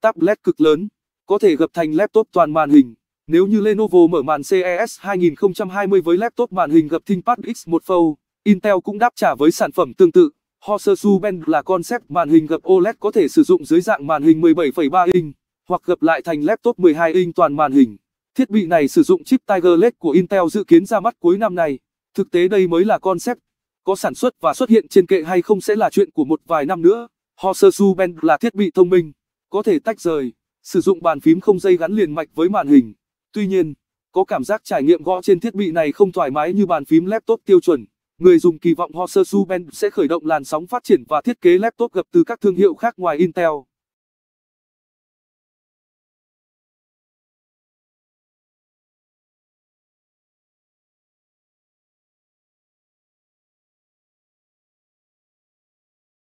tablet cực lớn, có thể gập thành laptop toàn màn hình. Nếu như Lenovo mở màn CES 2020 với laptop màn hình gập ThinkPad X1 Fold, Intel cũng đáp trả với sản phẩm tương tự. Hososu Bend là concept màn hình gập OLED có thể sử dụng dưới dạng màn hình 17,3 inch hoặc gập lại thành laptop 12 inch toàn màn hình. Thiết bị này sử dụng chip Tiger Lake của Intel dự kiến ra mắt cuối năm nay. Thực tế đây mới là concept. Có sản xuất và xuất hiện trên kệ hay không sẽ là chuyện của một vài năm nữa. Hososu Bend là thiết bị thông minh có thể tách rời, sử dụng bàn phím không dây gắn liền mạch với màn hình. Tuy nhiên, có cảm giác trải nghiệm gõ trên thiết bị này không thoải mái như bàn phím laptop tiêu chuẩn. Người dùng kỳ vọng Hoser Suben sẽ khởi động làn sóng phát triển và thiết kế laptop gập từ các thương hiệu khác ngoài Intel.